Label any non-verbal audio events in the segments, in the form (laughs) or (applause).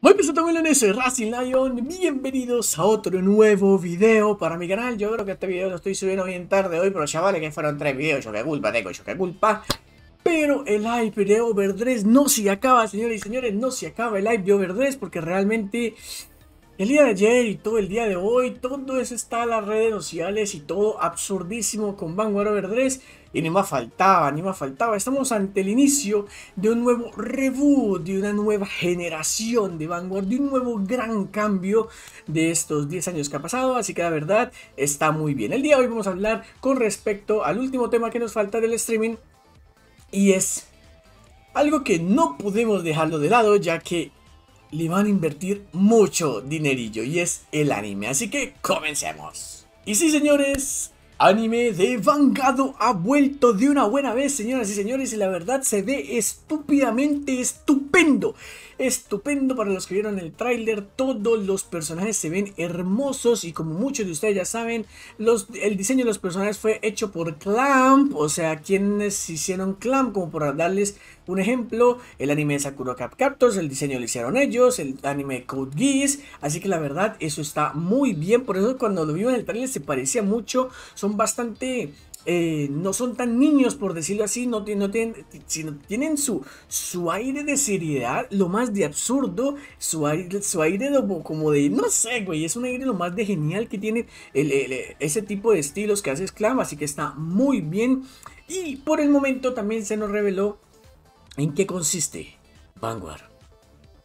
Muy NS en Racing Lion, bienvenidos a otro nuevo video para mi canal Yo creo que este video lo estoy subiendo hoy en tarde hoy, pero ya vale que fueron tres videos, yo que culpa tengo, yo qué culpa Pero el live de Overdress no se acaba, señores y señores, no se acaba el live de Overdress porque realmente el día de ayer y todo el día de hoy, todo eso está en las redes sociales y todo absurdísimo con Vanguard Overdress Y ni más faltaba, ni más faltaba. Estamos ante el inicio de un nuevo reboot, de una nueva generación de Vanguard, de un nuevo gran cambio de estos 10 años que ha pasado. Así que la verdad está muy bien. El día de hoy vamos a hablar con respecto al último tema que nos falta del streaming y es algo que no podemos dejarlo de lado ya que le van a invertir mucho dinerillo y es el anime. Así que comencemos. Y sí, señores, Anime de Vangado ha vuelto de una buena vez, señoras y señores, y la verdad se ve estúpidamente estupendo. Estupendo para los que vieron el tráiler, todos los personajes se ven hermosos y como muchos de ustedes ya saben, el diseño de los personajes fue hecho por Clamp, o sea, quienes hicieron Clamp como para darles un ejemplo, el anime de Sakura Cap Captors, el diseño lo hicieron ellos, el anime Code Geass, así que la verdad eso está muy bien, por eso cuando lo vimos en el trailer se parecía mucho, son bastante... Eh, no son tan niños, por decirlo así, no, tienen, sino tienen su, su aire de seriedad, lo más de absurdo, su aire, su aire como de, no sé, güey, es un aire lo más de genial que tiene ese tipo de estilos que hace Sclam, así que está muy bien. Y por el momento también se nos reveló ¿En qué consiste Vanguard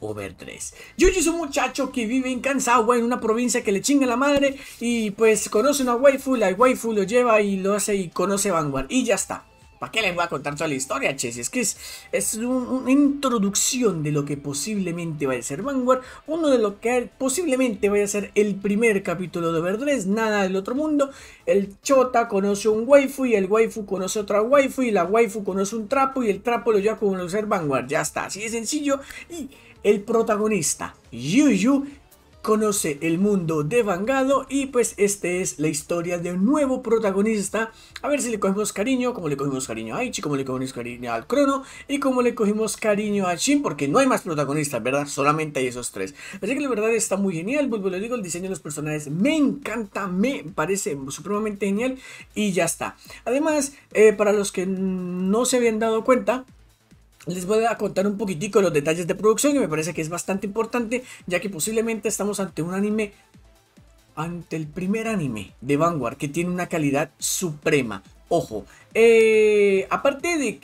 Over 3? Yuji es un muchacho que vive en Kanzawa, en una provincia que le chinga la madre y pues conoce una waifu, la waifu lo lleva y lo hace y conoce Vanguard y ya está. ¿Para qué les voy a contar toda la historia, che? es que es, una introducción de lo que posiblemente vaya a ser Vanguard, uno de lo que posiblemente vaya a ser el primer capítulo de Verdurez: nada del otro mundo. El chota conoce un waifu y el waifu conoce otra waifu y la waifu conoce un trapo y el trapo lo lleva a conocer Vanguard. Ya está, así de sencillo. Y el protagonista, Yu Yu conoce el mundo de Vangado y pues esta es la historia de un nuevo protagonista. A ver si le cogemos cariño, como le cogimos cariño a Aichi, como le cogimos cariño al Crono y como le cogimos cariño a Shin, porque no hay más protagonistas, ¿verdad? Solamente hay esos tres. Así que la verdad está muy genial, vuelvo pues, lo digo, el diseño de los personajes me encanta, me parece supremamente genial y ya está. Además, eh, para los que no se habían dado cuenta, les voy a contar un poquitico los detalles de producción y me parece que es bastante importante ya que posiblemente estamos ante un anime ante el primer anime de Vanguard que tiene una calidad suprema. Ojo, eh, aparte de,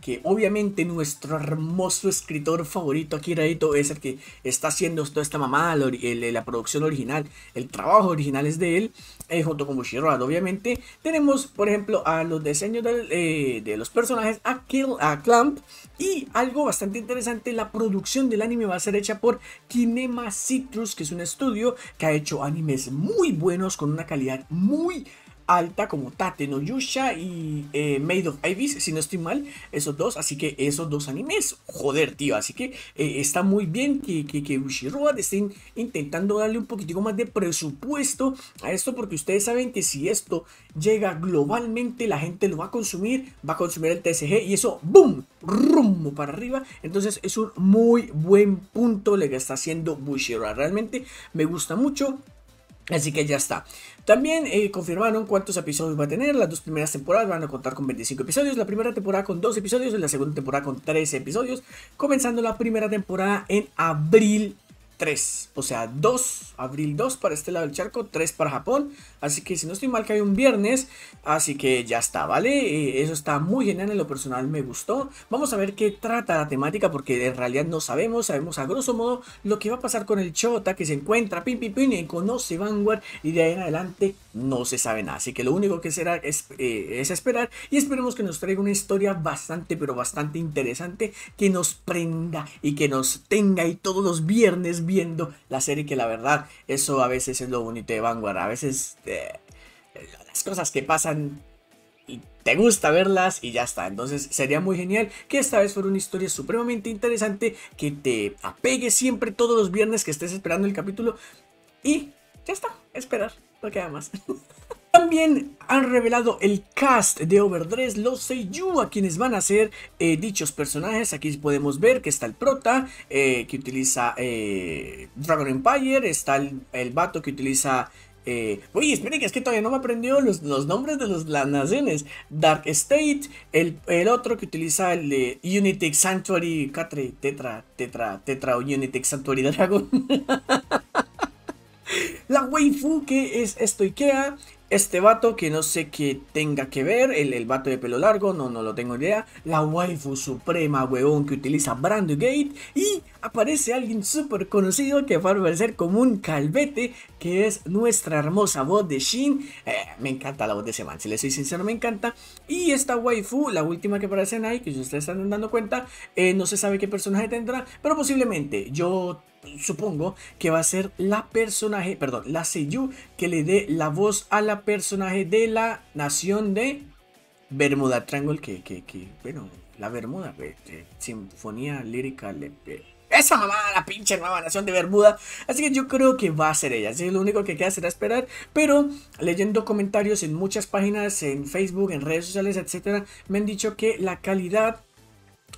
que obviamente nuestro hermoso escritor favorito aquí es el que está haciendo toda esta mamada, la, la producción original, el trabajo original es de él, eh, junto con Obviamente tenemos, por ejemplo, a los diseños eh, de los personajes, a, Kill, a Clamp, y algo bastante interesante, la producción del anime va a ser hecha por Kinema Citrus, que es un estudio que ha hecho animes muy buenos con una calidad muy alta como Tate no Yusha y eh, Made of Ibis, si no estoy mal, esos dos, así que esos dos animes, joder, tío, así que eh, está muy bien que, que, estén intentando darle un poquitico más de presupuesto a esto, porque ustedes saben que si esto llega globalmente, la gente lo va a consumir, va a consumir el TSG y eso, ¡boom! rumbo para arriba, entonces es un muy buen punto le que está haciendo Bushiroa, realmente me gusta mucho, Así que ya está. También eh, confirmaron cuántos episodios va a tener. Las dos primeras temporadas van a contar con 25 episodios. La primera temporada con 2 episodios y la segunda temporada con 13 episodios. Comenzando la primera temporada en abril 3. O sea, 2, abril 2 para este lado del charco, 3 para Japón. Así que si no estoy mal, que hay un viernes. Así que ya está, ¿vale? Eh, eso está muy genial, en lo personal me gustó. Vamos a ver qué trata la temática, porque en realidad no sabemos. Sabemos a grosso modo lo que va a pasar con el Chota, que se encuentra, pim, pim, pim, y conoce Vanguard. Y de ahí en adelante no se sabe nada. Así que lo único que será es, eh, es esperar. Y esperemos que nos traiga una historia bastante, pero bastante interesante, que nos prenda y que nos tenga ahí todos los viernes viendo la serie que la verdad, eso a veces es lo bonito de Vanguard, a veces las cosas que pasan y te gusta verlas y ya está. Entonces sería muy genial que esta vez fuera una historia supremamente interesante, que te apegue siempre todos los viernes que estés esperando el capítulo y ya está, esperar, no queda más. (laughs) También han revelado el cast de Overdress, los Seiyu, a quienes van a ser eh, dichos personajes. Aquí podemos ver que está el prota eh, que utiliza eh, Dragon Empire, está el, vato que utiliza... oye, esperen que es que todavía no me aprendió los, nombres de los, las naciones. Dark State, el, otro que utiliza el de Unity Sanctuary, Catre, Tetra, Tetra, Tetra o Unity Sanctuary Dragon. (laughs) waifu que es esto Ikea. Este vato que no sé qué tenga que ver, el, el vato de pelo largo, no, no lo tengo idea. La waifu suprema, huevón, que utiliza Gate. Y aparece alguien súper conocido que va a aparecer como un calvete, que es nuestra hermosa voz de Shin. Eh, me encanta la voz de ese man, si le soy sincero, me encanta. Y esta waifu, la última que aparece ahí, que si ustedes están dando cuenta, eh, no se sabe qué personaje tendrá, pero posiblemente yo supongo que va a ser la personaje, perdón, la seiyuu que le dé la voz a la personaje de la nación de Bermuda Triangle, que, que, que bueno, la Bermuda, Sinfonía Lírica, esa mamá, la pinche nueva nación de Bermuda. Así que yo creo que va a ser ella. Así que lo único que queda será esperar. Pero leyendo comentarios en muchas páginas, en Facebook, en redes sociales, etcétera, me han dicho que la calidad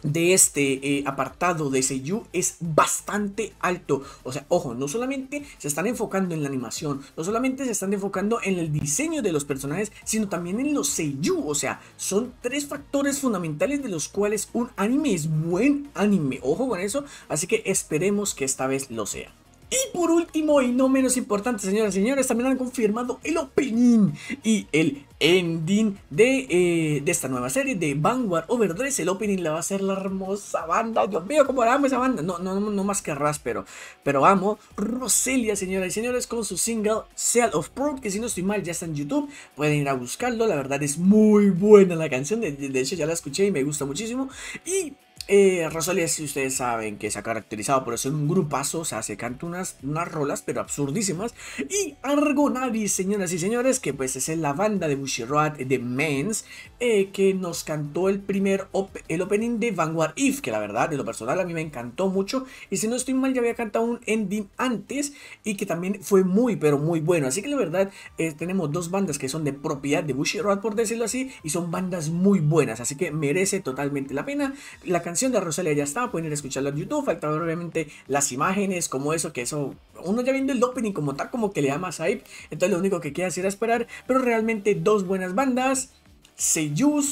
de este eh, apartado de seiyuu es bastante alto. O sea, ojo, no solamente se están enfocando en la animación, no solamente se están enfocando en el diseño de los personajes, sino también en los seiyuu, O sea, son tres factores fundamentales de los cuales un anime es buen anime. Ojo con eso, así que esperemos que esta vez lo sea. Y por último y no menos importante, señoras y señores, también han confirmado el opening y el ending de, eh, esta nueva serie de Vanguard Overdress. El opening la va a hacer la hermosa banda. Dios mío, cómo la amo esa banda. No, no, no más que pero, pero amo. Roselia, señoras y señores, con su single Seal of Pro que si no estoy mal ya está en YouTube. Pueden ir a buscarlo. La verdad es muy buena la canción. De, de hecho, ya la escuché y me gusta muchísimo. Y eh, Rosalía, si ustedes saben que se ha caracterizado por ser un grupazo, o sea, se canta unas, unas rolas pero absurdísimas. Y Argonavis, señoras y señores, que pues es la banda de Bushiroad de Mens, eh, que nos cantó el primer el opening de Vanguard If, que la verdad, de lo personal, a mí me encantó mucho. Y si no estoy mal, ya había cantado un ending antes y que también fue muy, pero muy bueno. Así que la verdad, eh, tenemos dos bandas que son de propiedad de Bushiroad, por decirlo así, y son bandas muy buenas. Así que merece totalmente la pena. La canción de Rosalia ya estaba, pueden ir a escucharla en YouTube, faltaron obviamente las imágenes, como eso, que eso, uno ya viendo el opening como tal, como que le da más hype, entonces lo único que queda es esperar, pero realmente dos buenas bandas, Seiyuu,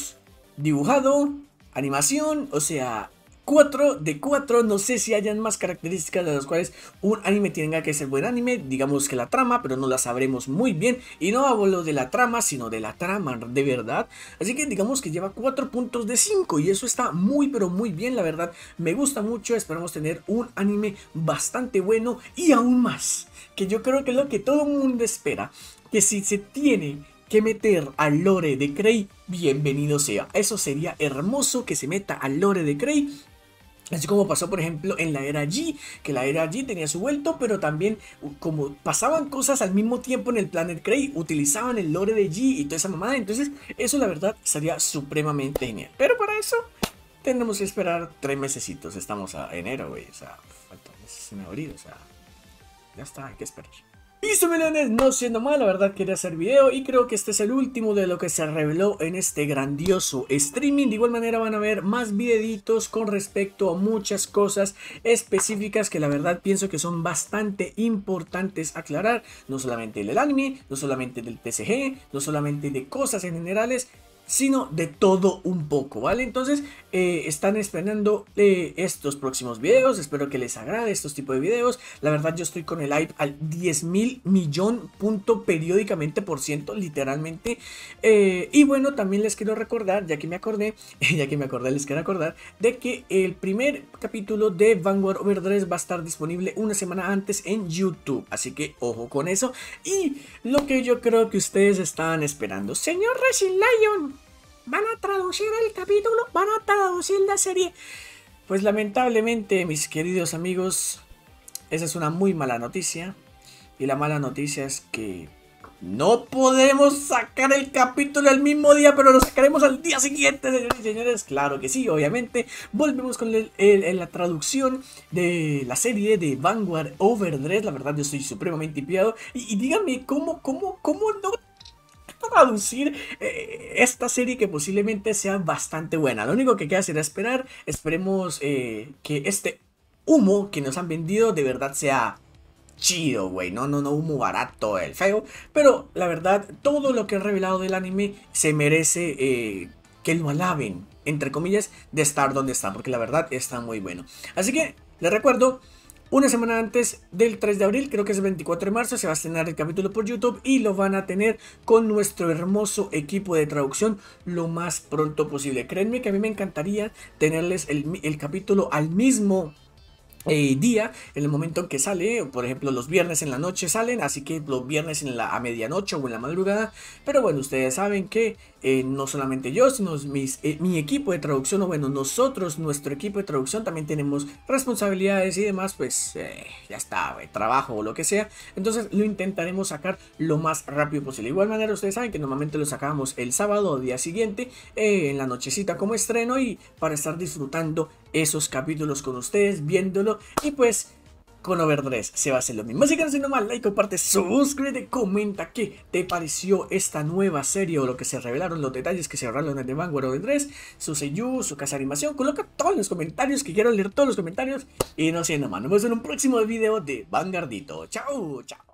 dibujado, animación, o sea, 4 de 4, no sé si hayan más características de las cuales un anime tenga que ser buen anime, digamos que la trama, pero no la sabremos muy bien y no hablo de la trama, sino de la trama de verdad, así que digamos que lleva 4 puntos de 5 y eso está muy pero muy bien, la verdad me gusta mucho, esperamos tener un anime bastante bueno y aún más, que yo creo que es lo que todo el mundo espera, que si se tiene que meter a lore de Cray, bienvenido sea. Eso sería hermoso que se meta a lore de Cray Así como pasó, por ejemplo, en la era G, que la era G tenía su vuelto, pero también como pasaban cosas al mismo tiempo en el Planet Cray, utilizaban el lore de G y toda esa mamada. Entonces, eso la verdad sería supremamente genial. Pero para eso, tenemos que esperar tres mesecitos. Estamos a enero, güey. O sea, faltan meses en abril, o sea, ya está, hay que esperar su melones, no siendo mal, la verdad quería hacer video y creo que este es el último de lo que se reveló en este grandioso streaming. De igual manera van a ver más videitos con respecto a muchas cosas específicas que la verdad pienso que son bastante importantes aclarar. No solamente del anime, no solamente del TCG, no solamente de cosas en generales, sino de todo un poco, ¿vale? Entonces, eh, están esperando eh, estos próximos videos, espero que les agrade estos tipos de videos, la verdad yo estoy con el hype al 10 mil millón punto periódicamente por ciento, literalmente, eh, y bueno, también les quiero recordar, ya que me acordé, (laughs) ya que me acordé, les quiero acordar, de que el primer capítulo de Vanguard Overdress va a estar disponible una semana antes en YouTube, así que ojo con eso, y lo que yo creo que ustedes estaban esperando, señor Racing Lion, van a traducir el capítulo, van a traducir la serie. Pues lamentablemente, mis queridos amigos, esa es una muy mala noticia. Y la mala noticia es que no podemos sacar el capítulo el mismo día, pero lo sacaremos al día siguiente, señores y señores. Claro que sí, obviamente. Volvemos con la traducción de la serie de Vanguard Overdress. La verdad, yo estoy supremamente impiado. Y, y díganme, ¿cómo, cómo, cómo no traducir eh, esta serie que posiblemente sea bastante buena. Lo único que queda será esperar. Esperemos eh, que este humo que nos han vendido de verdad sea chido, güey. No, no, no, humo barato, el feo. Pero la verdad, todo lo que han revelado del anime se merece eh, que lo alaben, entre comillas, de estar donde está. Porque la verdad está muy bueno. Así que, les recuerdo una semana antes del 3 de abril, creo que es el 24 de marzo, se va a estrenar el capítulo por YouTube y lo van a tener con nuestro hermoso equipo de traducción lo más pronto posible. Créanme que a mí me encantaría tenerles el, capítulo al mismo eh, día, en el momento en que sale, por ejemplo, los viernes en la noche salen, así que los viernes en la, a medianoche o en la madrugada, pero bueno, ustedes saben que eh, no solamente yo, sino mis, eh, mi equipo de traducción, o bueno, nosotros, nuestro equipo de traducción también tenemos responsabilidades y demás, pues eh, ya está, trabajo o lo que sea. Entonces lo intentaremos sacar lo más rápido posible. De igual manera, ustedes saben que normalmente lo sacamos el sábado o día siguiente, en la nochecita como estreno y para estar disfrutando esos capítulos con ustedes, viéndolo y pues con Overdress se va a hacer lo mismo. Así que no siendo más, like, comparte, suscríbete, comenta qué te pareció esta nueva serie o lo que se revelaron, los detalles que se revelaron en de Vanguard Overdress, su seiyuu, su casa de animación. Coloca todos los comentarios, que quiero leer todos los comentarios. Y no siendo más, nos vemos en un próximo video de Vanguardito. Chao, chao.